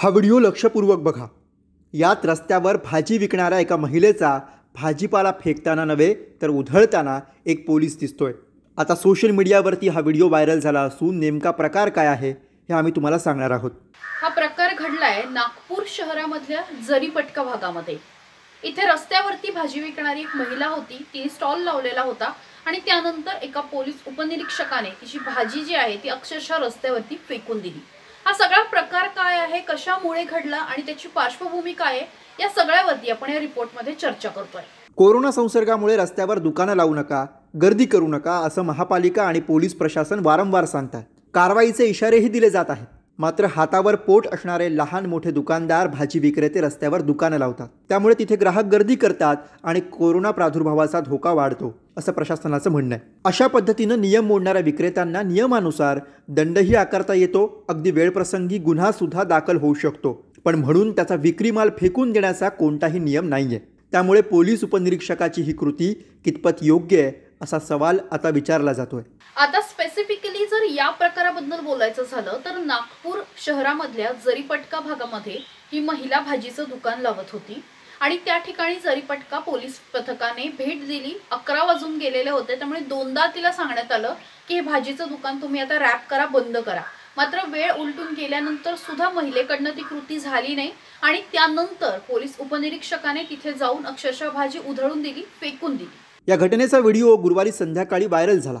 हा व्हिडिओ लक्षपूर्वक बघा यात रस्त्यावर भाजी विकणाऱ्या एका महिलेचा भाजीपाला फेकताना नव्हे तर उधळताना एक पोलीस दिसतोय आता सोशल मीडियावरती हा व्हिडिओ व्हायरल झाला असून नेमका प्रकार काय आहे हे आम्ही तुम्हाला सांगणार आहोत हा प्रकार घडलाय नागपूर शहरामधल्या जरीपटका भागामध्ये इथे रस्त्यावरती भाजी विकणारी एक महिला होती तिने स्टॉल लावलेला होता आणि त्यानंतर एका पोलीस उपनिरीक्षकाने तिची भाजी जी आहे ती अक्षरशः रस्त्यावरती फेकून दिली हा सगळा प्रकार काय आहे कशामुळे घडला आणि त्याची पार्श्वभूमी काय आहे या सगळ्यावरती आपण या रिपोर्टमध्ये चर्चा करतोय कोरोना संसर्गामुळे रस्त्यावर दुकानं लावू नका गर्दी करू नका असं महापालिका आणि पोलीस प्रशासन वारंवार सांगतात कारवाईचे इशारेही दिले जात आहेत मात्र हातावर पोट असणारे लहान मोठे दुकानदार भाजी विक्रेते रस्त्यावर दुकानं लावतात त्यामुळे तिथे ग्राहक गर्दी करतात आणि कोरोना प्रादुर्भावाचा धोका वाढतो असं प्रशासनाचं म्हणणं आहे अशा पद्धतीनं नियम मोडणाऱ्या विक्रेत्यांना नियमानुसार दंडही आकारता येतो अगदी वेळप्रसंगी गुन्हा सुद्धा दाखल होऊ शकतो पण म्हणून त्याचा विक्री माल फेकून देण्याचा कोणताही नियम नाही आहे त्यामुळे पोलीस उपनिरीक्षकाची ही कृती कितपत योग्य आहे असा सवाल आता विचारला जातोय आता स्पेसिफिकली जर या प्रकाराबद्दल बोलायचं झालं तर नागपूर शहरामधल्या जरीपटका भागामध्ये ही महिला भाजीचं दुकान लावत होती आणि त्या ठिकाणी जरीपटका पोलीस पथकाने भेट दिली अकरा वाजून गेलेले होते त्यामुळे दोनदा तिला सांगण्यात आलं की हे भाजीचं दुकान तुम्ही आता रॅप करा बंद करा मात्र वेळ उलटून गेल्यानंतर सुद्धा महिलेकडनं ती कृती झाली नाही आणि त्यानंतर पोलीस उपनिरीक्षकाने तिथे जाऊन अक्षरशः भाजी उधळून दिली फेकून दिली या घटनेचा व्हिडिओ गुरुवारी संध्याकाळी व्हायरल झाला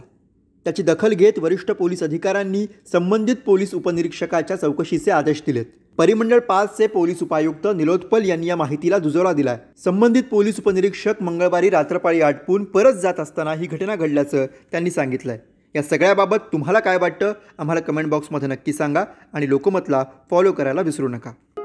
त्याची दखल घेत वरिष्ठ पोलीस अधिकाऱ्यांनी संबंधित पोलीस उपनिरीक्षकाच्या चौकशीचे आदेश दिलेत परिमंडळ पाचचे पोलीस उपायुक्त निलोत्पल यांनी या माहितीला दुजोरा दिलाय संबंधित पोलीस उपनिरीक्षक मंगळवारी रात्रपाळी आटपून परत जात असताना ही घटना घडल्याचं त्यांनी सांगितलंय या सगळ्याबाबत तुम्हाला काय वाटतं आम्हाला कमेंट बॉक्समध्ये नक्की सांगा आणि लोकमतला फॉलो करायला विसरू नका